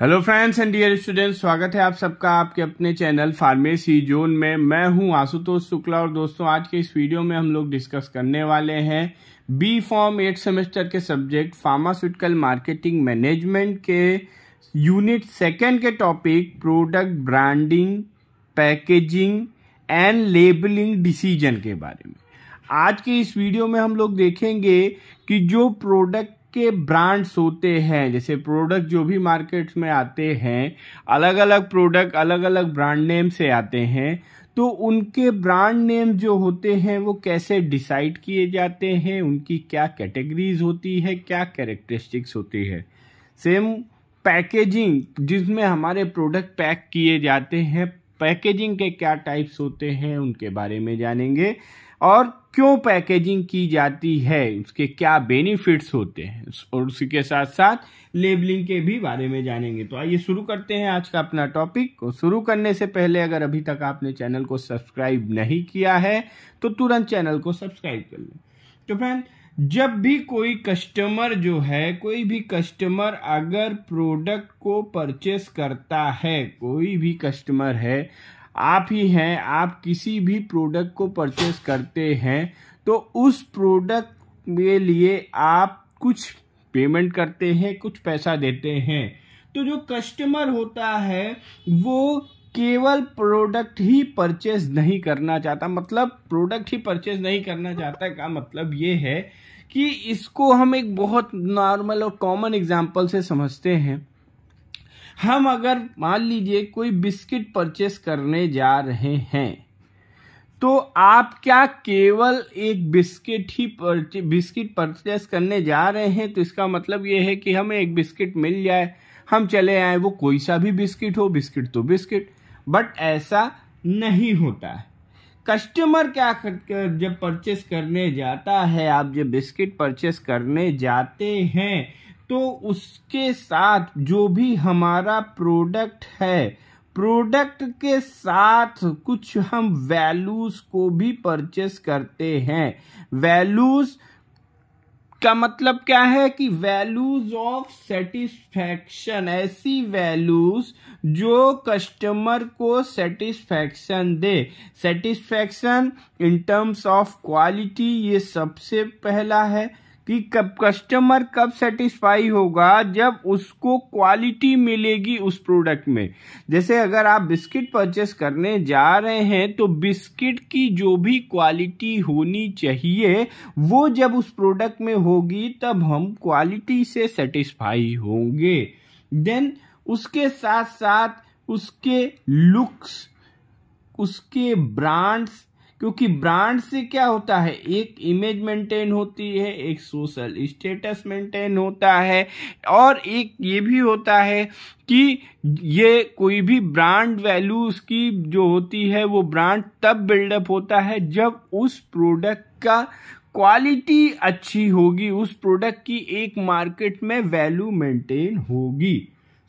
hello friends and dear students स्वागत है आप सबका आपके अपने चैनल फार्मेसी जोन में मैं हूं आशुतोष शुक्ला और दोस्तों आज के इस वीडियो में हम लोग डिस्कस करने वाले हैं बी फॉर्म एट सेमेस्टर के सब्जेक्ट फार्मास्यूटिकल मार्केटिंग मैनेजमेंट के यूनिट सेकेंड के topic product branding packaging and labelling decision के बारे में आज के इस वीडियो में हम लोग देखेंगे कि जो प्रोडक्ट के ब्रांड्स होते हैं जैसे प्रोडक्ट जो भी मार्केट्स में आते हैं अलग अलग प्रोडक्ट अलग अलग ब्रांड नेम से आते हैं तो उनके ब्रांड नेम जो होते हैं वो कैसे डिसाइड किए जाते हैं उनकी क्या कैटेगरीज होती है क्या कैरेक्टरिस्टिक्स होती है सेम पैकेजिंग जिसमें हमारे प्रोडक्ट पैक किए जाते हैं पैकेजिंग के क्या टाइप्स होते हैं उनके बारे में जानेंगे और क्यों पैकेजिंग की जाती है उसके क्या बेनिफिट्स होते हैं और उसी के साथ साथ लेबलिंग के भी बारे में जानेंगे तो आइए शुरू करते हैं आज का अपना टॉपिक शुरू करने से पहले अगर अभी तक आपने चैनल को सब्सक्राइब नहीं किया है तो तुरंत चैनल को सब्सक्राइब कर लें तो फ्रेंड जब भी कोई कस्टमर जो है कोई भी कस्टमर अगर प्रोडक्ट को परचेस करता है कोई भी कस्टमर है आप ही हैं आप किसी भी प्रोडक्ट को परचेस करते हैं तो उस प्रोडक्ट के लिए आप कुछ पेमेंट करते हैं कुछ पैसा देते हैं तो जो कस्टमर होता है वो केवल प्रोडक्ट ही परचेज नहीं करना चाहता मतलब प्रोडक्ट ही परचेज नहीं करना चाहता का मतलब ये है कि इसको हम एक बहुत नॉर्मल और कॉमन एग्जाम्पल से समझते हैं हम अगर मान लीजिए कोई बिस्किट परचेस करने जा रहे हैं तो आप क्या केवल एक बिस्किट ही परचे, बिस्किट परचेस करने जा रहे हैं तो इसका मतलब ये है कि हमें एक बिस्किट मिल जाए हम चले आए वो कोई सा भी बिस्किट हो बिस्किट तो बिस्किट बट ऐसा नहीं होता है कस्टमर क्या कर जब परचेस करने जाता है आप जब बिस्किट परचेस करने जाते हैं तो उसके साथ जो भी हमारा प्रोडक्ट है प्रोडक्ट के साथ कुछ हम वैल्यूज को भी परचेस करते हैं वैल्यूज का मतलब क्या है कि वैल्यूज ऑफ सेटिस्फेक्शन ऐसी वैल्यूज जो कस्टमर को सेटिस्फेक्शन दे satisfaction in terms of quality ये सबसे पहला है कि कब कस्टमर कब सेटिस्फाई होगा जब उसको क्वालिटी मिलेगी उस प्रोडक्ट में जैसे अगर आप बिस्किट परचेस करने जा रहे हैं तो बिस्किट की जो भी क्वालिटी होनी चाहिए वो जब उस प्रोडक्ट में होगी तब हम क्वालिटी से सेटिस्फाई होंगे देन उसके साथ साथ उसके लुक्स उसके ब्रांड्स क्योंकि ब्रांड से क्या होता है एक इमेज मेंटेन होती है एक सोशल स्टेटस मेंटेन होता है और एक ये भी होता है कि ये कोई भी ब्रांड वैल्यू उसकी जो होती है वो ब्रांड तब बिल्डअप होता है जब उस प्रोडक्ट का क्वालिटी अच्छी होगी उस प्रोडक्ट की एक मार्केट में वैल्यू मेंटेन होगी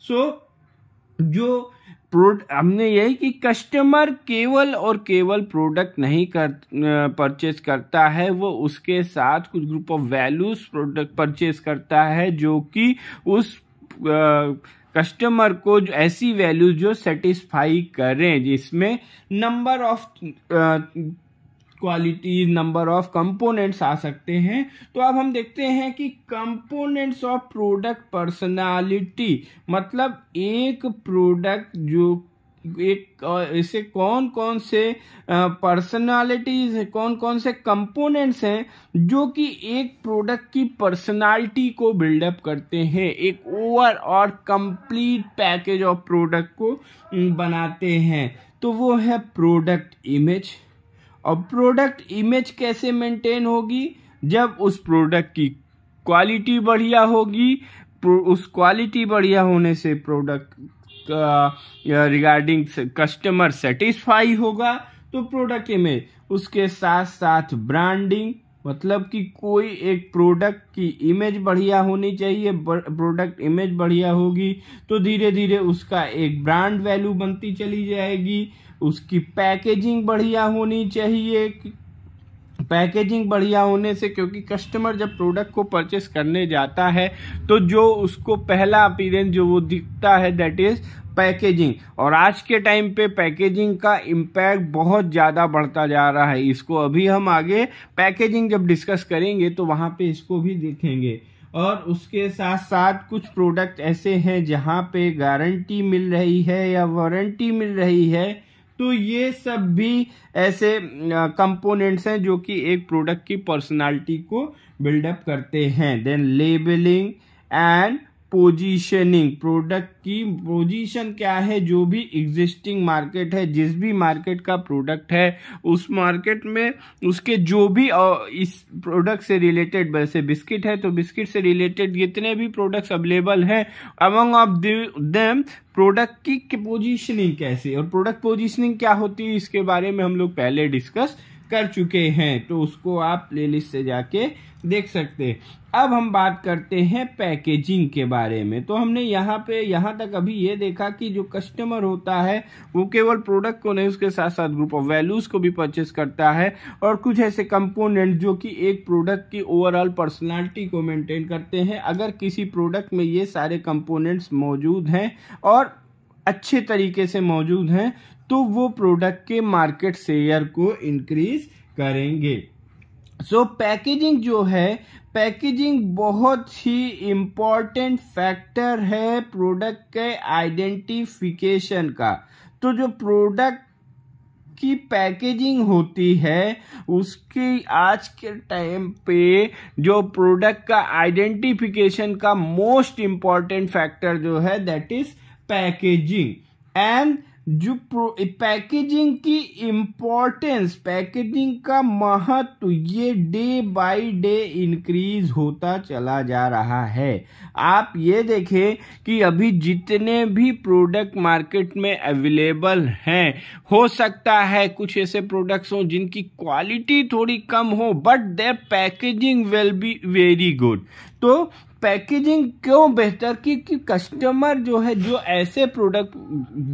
सो so, जो हमने यही कि कस्टमर केवल और केवल प्रोडक्ट नहीं कर परचेज करता है वो उसके साथ कुछ group of values product purchase करता है जो कि उस कस्टमर को जो ऐसी वैल्यूज जो सेटिस्फाई करें जिसमें number of quality number of components आ सकते हैं तो अब हम देखते हैं कि कंपोनेंट्स ऑफ प्रोडक्ट पर्सनालिटी मतलब एक प्रोडक्ट जो एक इसे कौन कौन से पर्सनालिटीज है कौन कौन से कंपोनेंट्स हैं जो कि एक प्रोडक्ट की पर्सनालिटी को बिल्डअप करते हैं एक ओवर और कंप्लीट पैकेज ऑफ प्रोडक्ट को बनाते हैं तो वो है प्रोडक्ट इमेज और प्रोडक्ट इमेज कैसे मेंटेन होगी जब उस प्रोडक्ट की क्वालिटी बढ़िया होगी उस क्वालिटी बढ़िया होने से प्रोडक्ट का रिगार्डिंग कस्टमर सेटिस्फाई होगा तो प्रोडक्ट इमेज उसके साथ साथ ब्रांडिंग मतलब कि कोई एक प्रोडक्ट की इमेज बढ़िया होनी चाहिए प्रोडक्ट इमेज बढ़िया होगी तो धीरे धीरे उसका एक ब्रांड वैल्यू बनती चली जाएगी उसकी पैकेजिंग बढ़िया होनी चाहिए पैकेजिंग बढ़िया होने से क्योंकि कस्टमर जब प्रोडक्ट को परचेस करने जाता है तो जो उसको पहला अपीरेंस जो वो दिखता है दैट इज़ पैकेजिंग और आज के टाइम पे पैकेजिंग का इम्पैक्ट बहुत ज़्यादा बढ़ता जा रहा है इसको अभी हम आगे पैकेजिंग जब डिस्कस करेंगे तो वहाँ पे इसको भी देखेंगे और उसके साथ साथ कुछ प्रोडक्ट ऐसे हैं जहाँ पे गारंटी मिल रही है या वारंटी मिल रही है तो ये सब भी ऐसे कंपोनेंट्स हैं जो कि एक प्रोडक्ट की पर्सनालिटी को बिल्डअप करते हैं then labelling and positioning product की पोजीशन क्या है जो भी एग्जिस्टिंग मार्केट है जिस भी मार्केट का प्रोडक्ट है उस मार्केट में उसके जो भी इस प्रोडक्ट से रिलेटेड वैसे बिस्किट है तो बिस्किट से रिलेटेड जितने भी प्रोडक्ट्स अवेलेबल हैं अमंग ऑफ देम प्रोडक्ट की पोजीशनिंग कैसे और प्रोडक्ट पोजीशनिंग क्या होती है इसके बारे में हम लोग पहले डिस्कस कर चुके हैं तो उसको आप प्लेलिस्ट से जाके देख सकते हैं अब हम बात करते हैं पैकेजिंग के बारे में तो हमने यहाँ पे यहाँ तक अभी ये देखा कि जो कस्टमर होता है वो केवल प्रोडक्ट को नहीं उसके साथ साथ ग्रुप ऑफ वैल्यूज़ को भी परचेस करता है और कुछ ऐसे कंपोनेंट जो कि एक प्रोडक्ट की ओवरऑल पर्सनालिटी को मेंटेन करते हैं अगर किसी प्रोडक्ट में ये सारे कंपोनेंट्स मौजूद हैं और अच्छे तरीके से मौजूद हैं तो वो प्रोडक्ट के मार्केट शेयर को इंक्रीज करेंगे सो so, पैकेजिंग जो है पैकेजिंग बहुत ही इम्पॉर्टेंट फैक्टर है प्रोडक्ट के आइडेंटिफिकेशन का तो जो प्रोडक्ट की पैकेजिंग होती है उसकी आज के टाइम पे जो प्रोडक्ट का आइडेंटिफिकेशन का मोस्ट इम्पॉर्टेंट फैक्टर जो है दैट इज पैकेजिंग एंड जो पैकेजिंग की इम्पोर्टेंस पैकेजिंग का महत्व ये डे बाय डे इंक्रीज होता चला जा रहा है आप ये देखें कि अभी जितने भी प्रोडक्ट मार्केट में अवेलेबल हैं हो सकता है कुछ ऐसे प्रोडक्ट्स हों जिनकी क्वालिटी थोड़ी कम हो but the packaging will be very good तो पैकेजिंग क्यों बेहतर कि, कस्टमर जो है जो ऐसे प्रोडक्ट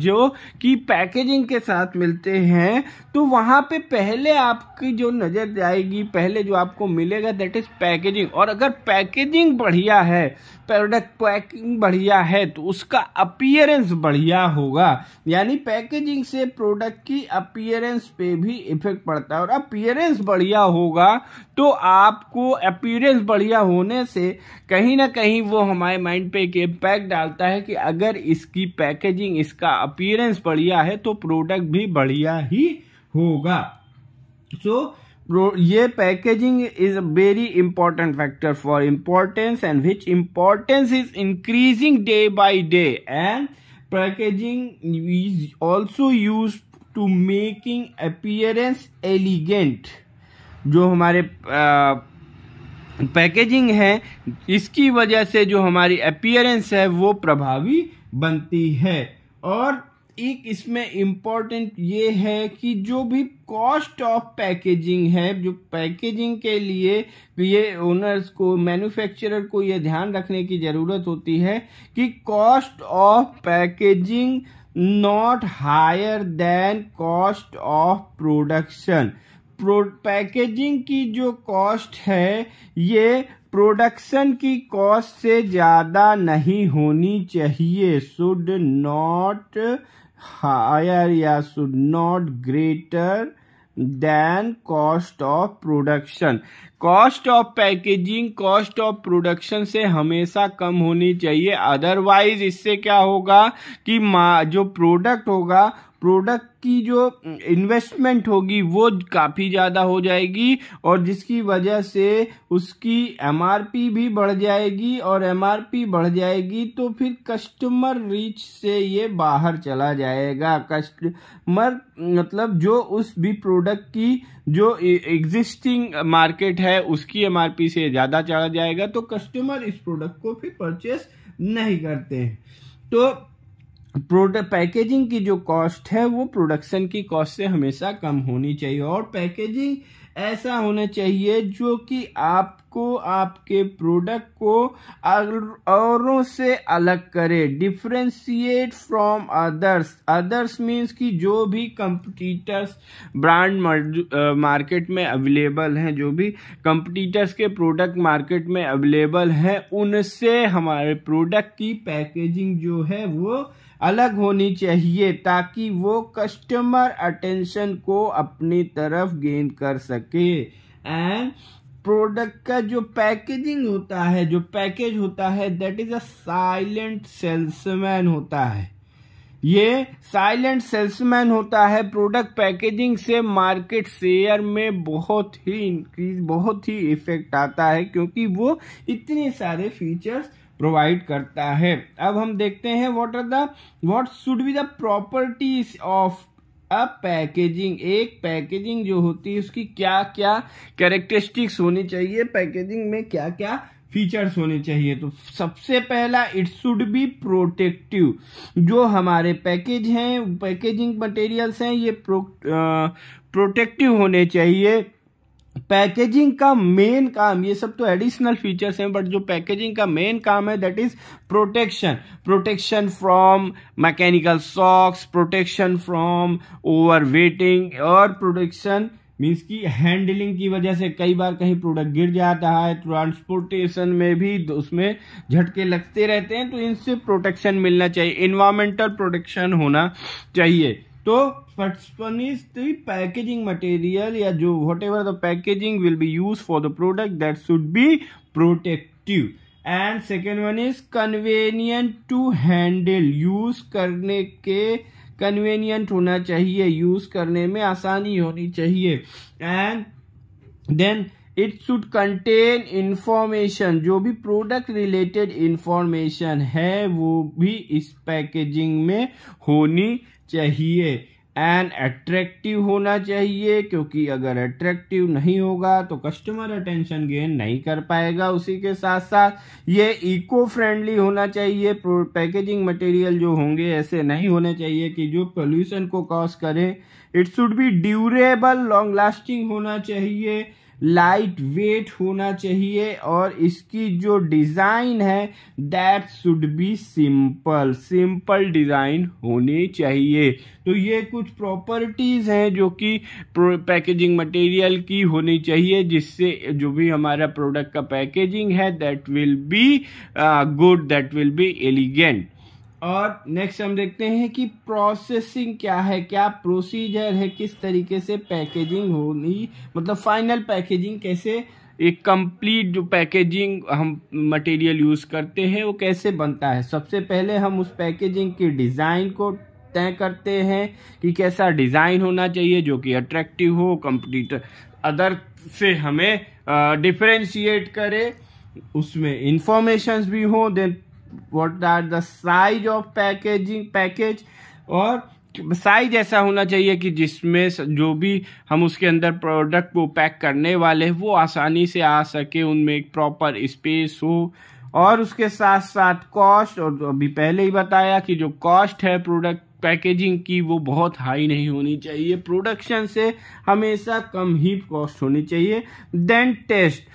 जो कि पैकेजिंग के साथ मिलते हैं तो वहां पे पहले आपकी जो नज़र जाएगी पहले जो आपको मिलेगा दैट इज़ पैकेजिंग और अगर पैकेजिंग बढ़िया है प्रोडक्ट पैकिंग बढ़िया है तो उसका अपियरेंस बढ़िया होगा यानी पैकेजिंग से प्रोडक्ट की अपियरेंस पे भी इफेक्ट पड़ता है और अपियरेंस बढ़िया होगा तो आपको अपियरेंस बढ़िया होने से कहीं ना कहीं वो हमारे माइंड पे एक इम्पैक्ट डालता है कि अगर इसकी पैकेजिंग इसका अपियरेंस बढ़िया है तो प्रोडक्ट भी बढ़िया ही होगा सो so, ये packaging is a very important factor for importance and which importance is increasing day by day and packaging is also use to making appearance elegant जो हमारे पैकेजिंग है इसकी वजह से जो हमारी अपियरेंस है वो प्रभावी बनती है और एक इसमें इम्पॉर्टेंट ये है कि जो भी कॉस्ट ऑफ पैकेजिंग है जो पैकेजिंग के लिए ये ओनर्स को मैन्युफैक्चरर को ये ध्यान रखने की ज़रूरत होती है कि cost of packaging not higher than cost of production packaging की जो कॉस्ट है ये प्रोडक्शन की कॉस्ट से ज़्यादा नहीं होनी चाहिए should not higher yeah should not greater than cost of production cost of packaging cost of production से हमेशा कम होनी चाहिए अदरवाइज इससे क्या होगा कि जो प्रोडक्ट होगा प्रोडक्ट की जो इन्वेस्टमेंट होगी वो काफ़ी ज़्यादा हो जाएगी और जिसकी वजह से उसकी एमआरपी भी बढ़ जाएगी और एमआरपी बढ़ जाएगी तो फिर कस्टमर रीच से ये बाहर चला जाएगा कस्टमर मतलब जो उस भी प्रोडक्ट की जो एग्जिस्टिंग e, मार्केट है उसकी एमआरपी से ज़्यादा चला जाएगा तो कस्टमर इस प्रोडक्ट को फिर परचेस नहीं करते तो प्रोडक्ट पैकेजिंग की जो कॉस्ट है वो प्रोडक्शन की कॉस्ट से हमेशा कम होनी चाहिए और पैकेजिंग ऐसा होना चाहिए जो कि आपको आपके प्रोडक्ट को औरों से अलग करे differentiate from others others means कि जो भी कंपटीटर्स ब्रांड मार्केट में अवेलेबल हैं जो भी कंपटीटर्स के प्रोडक्ट मार्केट में अवेलेबल हैं उनसे हमारे प्रोडक्ट की पैकेजिंग जो है वो अलग होनी चाहिए ताकि वो कस्टमर अटेंशन को अपनी तरफ गेन कर सके एंड प्रोडक्ट का जो पैकेजिंग होता है जो पैकेज होता है that is a silent salesman होता है ये साइलेंट सेल्समैन होता है प्रोडक्ट पैकेजिंग से मार्केट शेयर में बहुत ही इंक्रीज बहुत ही इफेक्ट आता है क्योंकि वो इतने सारे फीचर्स प्रोवाइड करता है अब हम देखते हैं what are the what should be the properties of a packaging एक पैकेजिंग जो होती है उसकी क्या क्या कैरेक्टरिस्टिक्स होनी चाहिए पैकेजिंग में क्या क्या फीचर्स होने चाहिए तो सबसे पहला इट शुड बी प्रोटेक्टिव जो हमारे पैकेज हैं पैकेजिंग मटेरियल्स हैं ये प्रो, आ, प्रोटेक्टिव होने चाहिए पैकेजिंग का मेन काम ये सब तो एडिशनल फीचर्स हैं बट जो पैकेजिंग का मेन काम है that is protection protection from mechanical shocks protection from over weighting और प्रोटेक्शन मीन्स की हैंडलिंग की वजह से कई बार कहीं प्रोडक्ट गिर जाता है ट्रांसपोर्टेशन में भी तो उसमें झटके लगते रहते हैं तो इनसे प्रोटेक्शन मिलना चाहिए इन्वामेंटल प्रोटेक्शन होना चाहिए तो पैकेजिंग मटेरियल या जो whatever the packaging will be use for the product that should be protective and second one is convenient to handle use करने के कन्वेनियंट होना चाहिए यूज करने में आसानी होनी चाहिए and then it should contain information जो भी प्रोडक्ट रिलेटेड इंफॉर्मेशन है वो भी इस पैकेजिंग में होनी चाहिए एंड अट्रैक्टिव होना चाहिए क्योंकि अगर अट्रैक्टिव नहीं होगा तो कस्टमर अटेंशन गेन नहीं कर पाएगा उसी के साथ साथ ये इको फ्रेंडली होना चाहिए पैकेजिंग मटेरियल जो होंगे ऐसे नहीं होने चाहिए कि जो पोल्यूशन को कॉज करें it should be durable long lasting होना चाहिए लाइट वेट होना चाहिए और इसकी जो डिज़ाइन है that should be simple simple design होनी चाहिए तो ये कुछ प्रॉपर्टीज़ हैं जो कि पैकेजिंग मटेरियल की होनी चाहिए जिससे जो भी हमारा प्रोडक्ट का पैकेजिंग है that will be good that will be elegant और नेक्स्ट हम देखते हैं कि प्रोसेसिंग क्या है क्या प्रोसीजर है किस तरीके से पैकेजिंग होनी मतलब फाइनल पैकेजिंग कैसे एक कंप्लीट जो पैकेजिंग हम मटेरियल यूज़ करते हैं वो कैसे बनता है सबसे पहले हम उस पैकेजिंग के डिज़ाइन को तय करते हैं कि कैसा डिज़ाइन होना चाहिए जो कि अट्रैक्टिव हो कंप्लीट अदर से हमें डिफ्रेंशिएट करे उसमें इंफॉर्मेशंस भी हों then what are the size of packaging package और साइज ऐसा होना चाहिए कि जिसमें जो भी हम उसके अंदर प्रोडक्ट को पैक करने वाले हैं वो आसानी से आ सके उनमें एक प्रॉपर स्पेस हो और उसके साथ साथ कॉस्ट और तो अभी पहले ही बताया कि जो कॉस्ट है प्रोडक्ट पैकेजिंग की वो बहुत हाई नहीं होनी चाहिए प्रोडक्शन से हमेशा कम ही कॉस्ट होनी चाहिए देन टेस्ट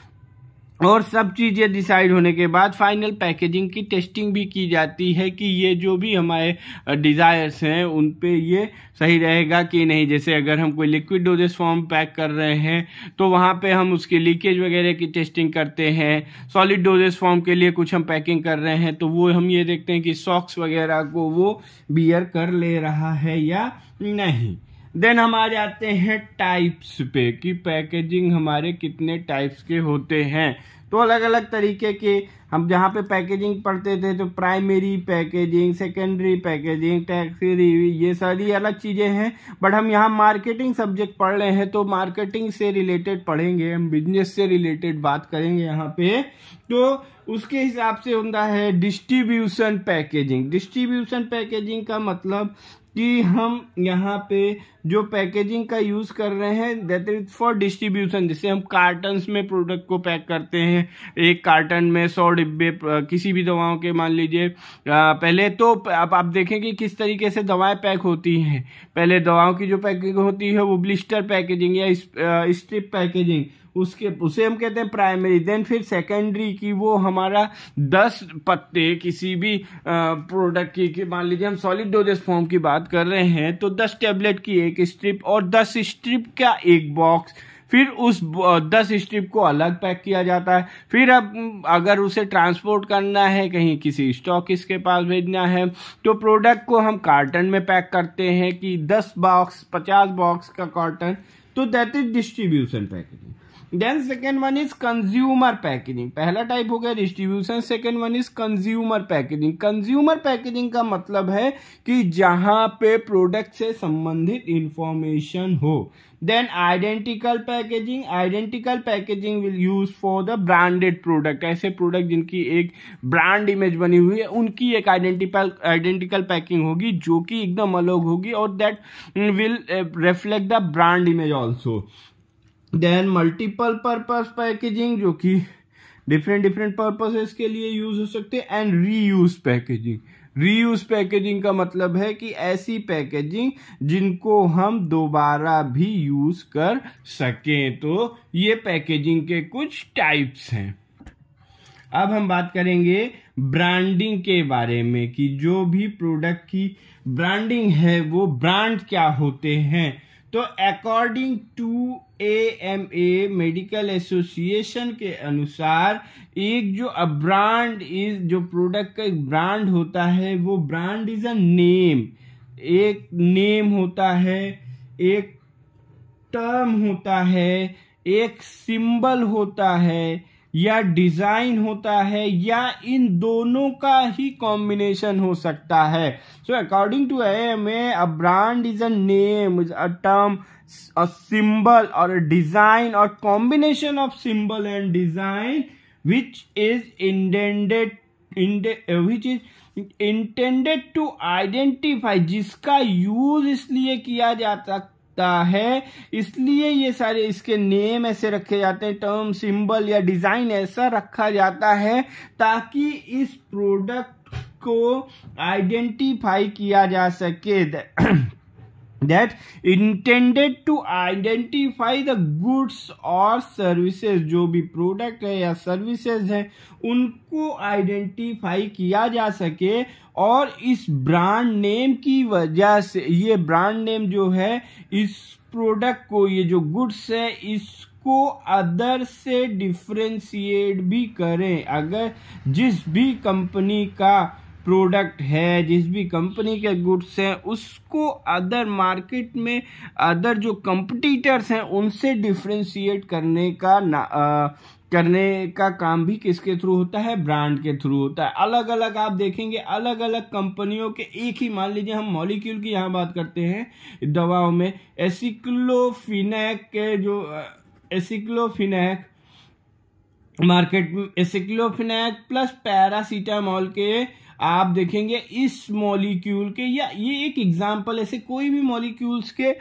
और सब चीज़ें डिसाइड होने के बाद फाइनल पैकेजिंग की टेस्टिंग भी की जाती है कि ये जो भी हमारे डिज़ायर्स हैं उन पे ये सही रहेगा कि नहीं जैसे अगर हम कोई लिक्विड डोजेस फॉर्म पैक कर रहे हैं तो वहाँ पे हम उसके लीकेज वगैरह की टेस्टिंग करते हैं सॉलिड डोजेस फॉर्म के लिए कुछ हम पैकिंग कर रहे हैं तो वो हम ये देखते हैं कि सॉक्स वगैरह को वो बियर कर ले रहा है या नहीं देन हम आ जाते हैं टाइप्स पे कि पैकेजिंग हमारे कितने टाइप्स के होते हैं तो अलग अलग तरीके के हम जहाँ पे पैकेजिंग पढ़ते थे तो प्राइमरी पैकेजिंग सेकेंडरी पैकेजिंग टैक्सी ये सारी अलग चीज़ें हैं बट हम यहाँ मार्केटिंग सब्जेक्ट पढ़ रहे हैं तो मार्केटिंग से रिलेटेड पढ़ेंगे हम बिजनेस से रिलेटेड बात करेंगे यहाँ पे तो उसके हिसाब से होता है डिस्ट्रीब्यूशन पैकेजिंग डिस्ट्रीब्यूशन पैकेजिंग का मतलब कि हम यहाँ पे जो पैकेजिंग का यूज़ कर रहे हैं दैट इज फॉर डिस्ट्रीब्यूशन जैसे हम कार्टन में प्रोडक्ट को पैक करते हैं एक कार्टन में सौ डिब्बे किसी भी दवाओं के मान लीजिए पहले तो आप, आप देखें कि किस तरीके से दवाएं पैक होती हैं पहले दवाओं की जो पैकिंग होती है वो ब्लिस्टर पैकेजिंग या स्ट्रिप पैकेजिंग उसके उसे हम कहते हैं प्राइमरी देन फिर सेकेंडरी की वो हमारा दस पत्ते किसी भी प्रोडक्ट की मान लीजिए हम सॉलिड डोजेस फॉर्म की बात कर रहे हैं तो दस टेबलेट की एक स्ट्रिप और दस स्ट्रिप का एक बॉक्स फिर उस दस स्ट्रिप को अलग पैक किया जाता है फिर अब अगर उसे ट्रांसपोर्ट करना है कहीं किसी स्टॉक इसके पास भेजना है तो प्रोडक्ट को हम कार्टन में पैक करते हैं कि दस बॉक्स पचास बॉक्स का कार्टन तो that is distribution packaging then second one is consumer packaging पहला टाइप हो गया distribution second one is consumer packaging consumer packaging का मतलब है कि जहां पे प्रोडक्ट से संबंधित इंफॉर्मेशन हो then identical packaging identical packaging will use for the branded product ऐसे प्रोडक्ट जिनकी एक ब्रांड इमेज बनी हुई है उनकी एक आइडेंटिकल आइडेंटिकल पैकिंग होगी जो कि एकदम अलग होगी और that will reflect the brand image also then multiple purpose packaging जो कि डिफरेंट डिफरेंट पर्पसेस के लिए यूज हो सकते हैं and reuse packaging reuse packaging का मतलब है कि ऐसी पैकेजिंग जिनको हम दोबारा भी यूज कर सकें तो ये पैकेजिंग के कुछ टाइप्स हैं अब हम बात करेंगे ब्रांडिंग के बारे में कि जो भी प्रोडक्ट की ब्रांडिंग है वो ब्रांड क्या होते हैं तो according to A M A medical association के अनुसार एक जो ब्रांड इज जो प्रोडक्ट का एक ब्रांड होता है वो ब्रांड इज अ नेम एक नेम होता है एक टर्म होता है एक सिंबल होता है या डिजाइन होता है या इन दोनों का ही कॉम्बिनेशन हो सकता है so according to M A a brand is a name is a term a symbol or design or combination of symbol and design which is intended which is intended to identify जिसका use इसलिए किया जाता सकता है इसलिए ये सारे इसके नेम ऐसे रखे जाते हैं टर्म सिंबल या डिजाइन ऐसा रखा जाता है ताकि इस प्रोडक्ट को आइडेंटिफाई किया जा सके that intended to identify the goods or services जो भी प्रोडक्ट है या सर्विसेज है उनको आइडेंटिफाई किया जा सके और इस ब्रांड नेम की वजह से ये ब्रांड नेम जो है इस प्रोडक्ट को ये जो गुड्स है इस को अदर से डिफ्रेंशिएट भी करें अगर जिस भी कंपनी का प्रोडक्ट है जिस भी कंपनी के गुड्स हैं उसको अदर मार्केट में अदर जो कंपटीटर्स हैं उनसे डिफ्रेंशिएट करने का ना आ, करने का काम भी किसके थ्रू होता है ब्रांड के थ्रू होता है अलग अलग आप देखेंगे अलग अलग कंपनियों के एक ही मान लीजिए हम मॉलिक्यूल की यहाँ बात करते हैं दवाओं में एसिक्लोफिनैक के जो aceclofenac market aceclofenac plus paracetamol के आप देखेंगे इस मॉलिक्यूल के या ये एक एग्जाम्पल ऐसे कोई भी मॉलिक्यूल्स के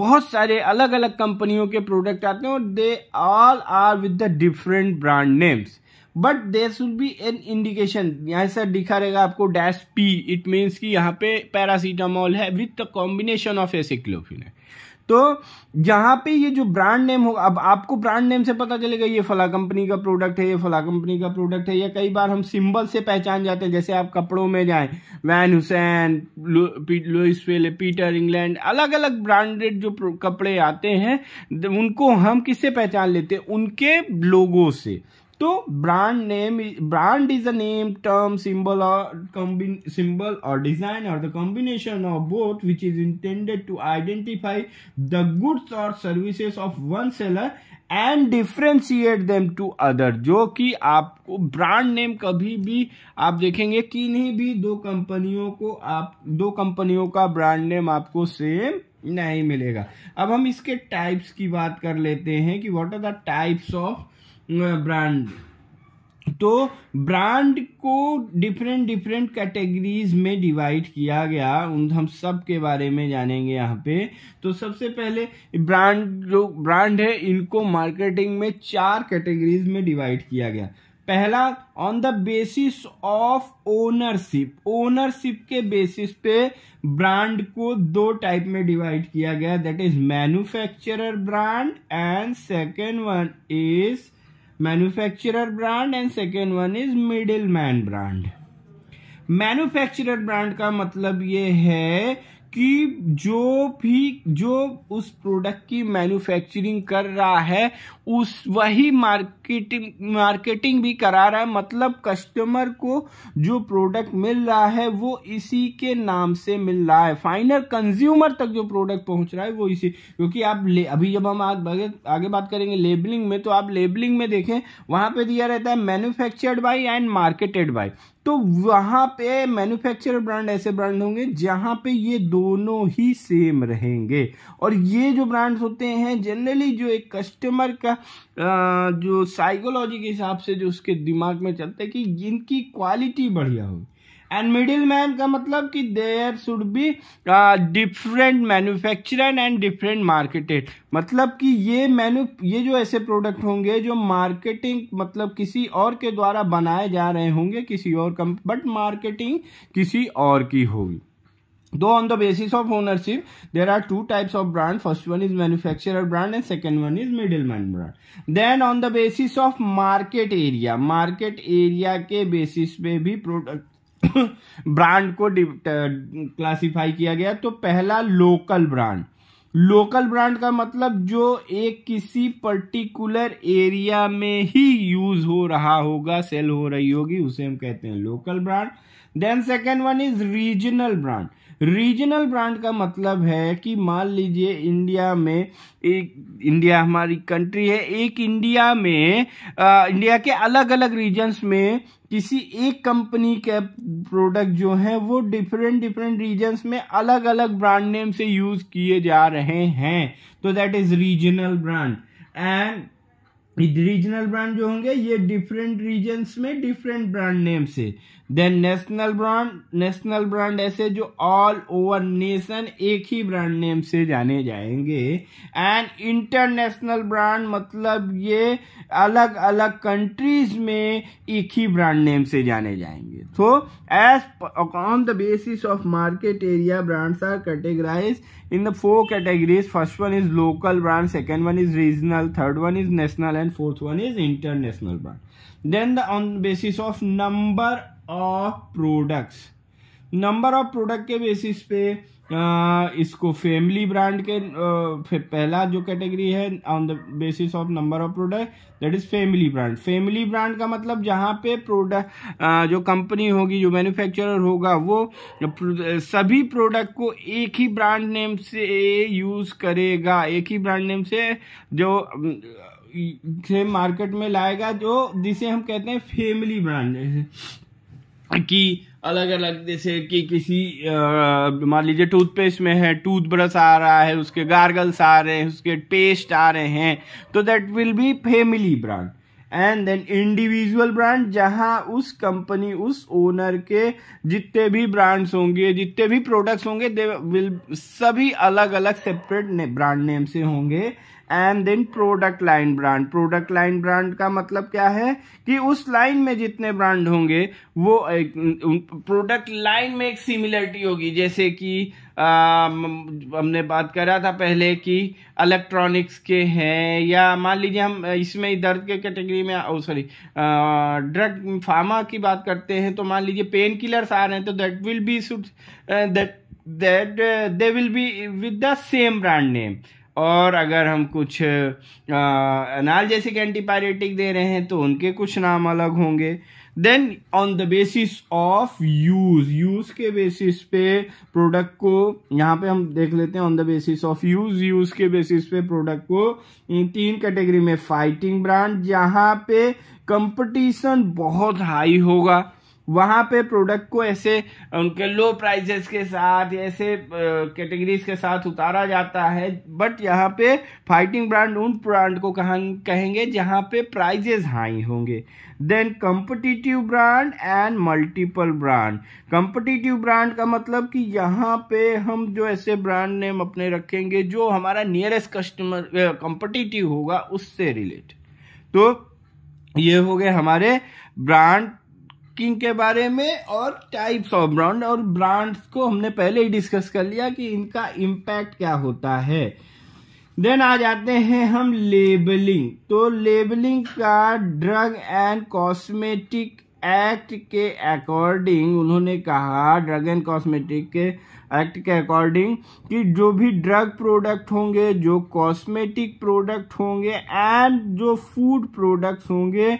बहुत सारे अलग अलग कंपनियों के प्रोडक्ट आते हैं और they all are with the different brand names but there should be an indication यहाँ सर दिखा रहेगा आपको डैश पी इट मीन्स कि यहाँ पे पैरासीटामोल है with the combination of aceclofenac तो यहाँ पे ये जो ब्रांड नेम होगा अब आपको ब्रांड नेम से पता चलेगा ये फला कंपनी का प्रोडक्ट है ये फला कंपनी का प्रोडक्ट है या कई बार हम सिंबल से पहचान जाते हैं जैसे आप कपड़ों में जाएं Van Heusen Louis Philippe Peter England अलग अलग ब्रांडेड जो कपड़े आते हैं उनको हम किससे पहचान लेते हैं उनके लोगों से तो brand name brand is a name term symbol or or design or the or of both which is intended to identify the goods or goods of one seller and differentiate them to other जो कि आपको brand name कभी भी आप देखेंगे किन्हीं भी दो कंपनियों को आप दो कंपनियों का ब्रांड नेम आपको सेम नहीं मिलेगा अब हम इसके टाइप्स की बात कर लेते हैं कि what are the types of brand तो ब्रांड को डिफरेंट डिफरेंट कैटेगरीज में डिवाइड किया गया उन हम सब के बारे में जानेंगे यहाँ पे तो सबसे पहले ब्रांड जो ब्रांड है इनको मार्केटिंग में चार कैटेगरीज में डिवाइड किया गया पहला on the basis of ownership ownership के बेसिस पे ब्रांड को दो टाइप में डिवाइड किया गया that is manufacturer brand and second one is manufacturer brand and second one is middle man brand manufacturer brand का मतलब ये है कि जो भी जो उस प्रोडक्ट की मैन्युफैक्चरिंग कर रहा है उस वही मार्केटिंग मार्केटिंग भी करा रहा है मतलब कस्टमर को जो प्रोडक्ट मिल रहा है वो इसी के नाम से मिल रहा है फाइनल कंज्यूमर तक जो प्रोडक्ट पहुंच रहा है वो इसी क्योंकि आप ले अभी जब हम आगे आगे बात करेंगे लेबलिंग में तो आप लेबलिंग में देखें वहां पे दिया रहता है manufactured by and marketed by तो वहां पे मैन्युफैक्चरर ब्रांड ऐसे ब्रांड होंगे जहां पे ये दोनों ही सेम रहेंगे और ये जो ब्रांड्स होते हैं जनरली जो एक कस्टमर का जो साइकोलॉजी के हिसाब से जो उसके दिमाग में चलता है कि इनकी क्वालिटी बढ़िया होगी एंड मिडिल मैन का मतलब कि there should be different manufacture and different marketed मतलब कि ये मैन्यू ये जो ऐसे प्रोडक्ट होंगे जो मार्केटिंग मतलब किसी और के द्वारा बनाए जा रहे होंगे किसी और कम बट मार्केटिंग किसी और की होगी दो on the basis of ownership there are two types of brand first one is manufacture brand and second one is middle man brand then on the basis of market area market area के basis पे भी product brand को classify किया गया तो पहला local brand local brand का मतलब जो एक किसी पर्टिकुलर एरिया में ही यूज हो रहा होगा सेल हो रही होगी उसे हम कहते हैं local brand then second one is regional brand regional brand का मतलब है कि मान लीजिए इंडिया में एक इंडिया हमारी कंट्री है एक इंडिया में आ, इंडिया के अलग अलग रीजन्स में किसी एक कंपनी के प्रोडक्ट जो हैं वो डिफरेंट डिफरेंट रीजन्स में अलग अलग ब्रांड नेम से यूज किए जा रहे हैं तो that is regional brand and regional brand जो होंगे ये डिफरेंट रीजन्स में डिफरेंट ब्रांड नेम से then national brand national brand ऐसे जो ऑल ओवर नेशन एक ही ब्रांड नेम से जाने जाएंगे एंड इंटरनेशनल ब्रांड मतलब ये अलग अलग कंट्रीज में एक ही ब्रांड नेम से जाने जाएंगे तो as on the basis of market area brands are categorize in the four categories first one is local brand second one is regional third one is national and fourth one is international brand then the on basis of number of products number of product के basis पे आ, इसको family brand के आ, पहला जो category है on the basis of number of product that is family brand family brand का मतलब जहाँ पे प्रोडक्ट जो कंपनी होगी जो मैन्युफैक्चरर होगा वो सभी प्रोडक्ट को एक ही ब्रांड नेम से यूज़ करेगा एक ही ब्रांड नेम से जो से मार्केट में लाएगा जो जिसे हम कहते हैं फैमिली ब्रांड कि अलग अलग जैसे कि किसी मान लीजिए टूथपेस्ट में है टूथ ब्रश आ रहा है उसके गार्गल्स आ रहे हैं उसके पेस्ट आ रहे हैं तो that will be family brand and then individual brand जहां उस कंपनी उस ओनर के जितने भी ब्रांड्स होंगे जितने भी प्रोडक्ट्स होंगे दे विल सभी अलग अलग सेपरेट ब्रांड नेम से होंगे and then product line brand product line brand का मतलब क्या है कि उस लाइन में जितने ब्रांड होंगे वो प्रोडक्ट लाइन में एक सिमिलरिटी होगी जैसे कि हमने बात करा था पहले कि इलेक्ट्रॉनिक्स के हैं या मान लीजिए हम इसमें दर्द के कैटेगरी में ओ सॉरी ड्रग फार्मा की बात करते हैं तो मान लीजिए पेन किलर्स आ रहे हैं तो that will be suit that that they will be with the same brand name और अगर हम कुछ अनाल जैसे कि एंटीपायरेटिक दे रहे हैं तो उनके कुछ नाम अलग होंगे then on the basis of use use के बेसिस पे प्रोडक्ट को यहाँ पे हम देख लेते हैं on the basis of use use के बेसिस पे प्रोडक्ट को तीन कैटेगरी में फाइटिंग ब्रांड जहाँ पे कंपटीशन बहुत हाई होगा वहाँ पे प्रोडक्ट को ऐसे उनके लो प्राइजेस के साथ ऐसे कैटेगरीज के साथ उतारा जाता है बट यहाँ पे फाइटिंग ब्रांड उन ब्रांड को कहा कहेंगे जहाँ पे प्राइजेस हाई होंगे then competitive brand and multiple brand competitive brand का मतलब कि यहाँ पे हम जो ऐसे ब्रांड नेम अपने रखेंगे जो हमारा नियरेस्ट कस्टमर कम्पटिटिव होगा उससे रिलेटेड तो ये हो गए हमारे ब्रांड किंग के बारे में और टाइप्स ऑफ ब्रांड और ब्रांड्स को हमने पहले ही डिस्कस कर लिया कि इनका इम्पैक्ट क्या होता है देन आ जाते हैं हम लेबलिंग तो लेबलिंग का ड्रग एंड कॉस्मेटिक एक्ट के अकॉर्डिंग उन्होंने कहा ड्रग एंड कॉस्मेटिक के एक्ट के अकॉर्डिंग कि जो भी ड्रग प्रोडक्ट होंगे जो कॉस्मेटिक प्रोडक्ट होंगे एंड जो फूड प्रोडक्ट्स होंगे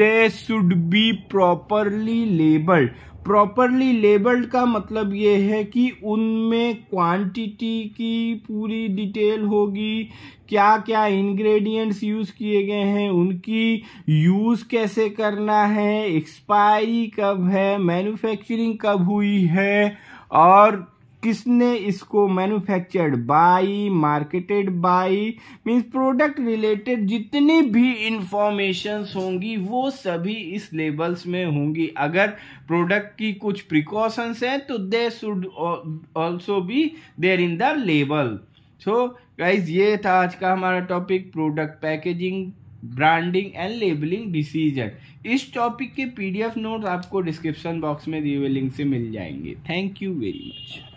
they should be properly labelled properly labelled का मतलब ये है कि उनमें क्वांटिटी की पूरी डिटेल होगी क्या क्या इंग्रेडिएंट्स यूज़ किए गए हैं उनकी यूज़ कैसे करना है एक्सपायरी कब है मैन्युफैक्चरिंग कब हुई है और किसने इसको manufactured by marketed by means product related जितनी भी इंफॉर्मेशन होंगी वो सभी इस लेबल्स में होंगी अगर प्रोडक्ट की कुछ प्रिकॉशंस हैं तो they should also be there in the label so guys ये था आज का हमारा topic product packaging branding and labelling decision इस टॉपिक के पीडीएफ नोट्स आपको डिस्क्रिप्शन बॉक्स में दिए हुए लिंक से मिल जाएंगे थैंक यू वेरी मच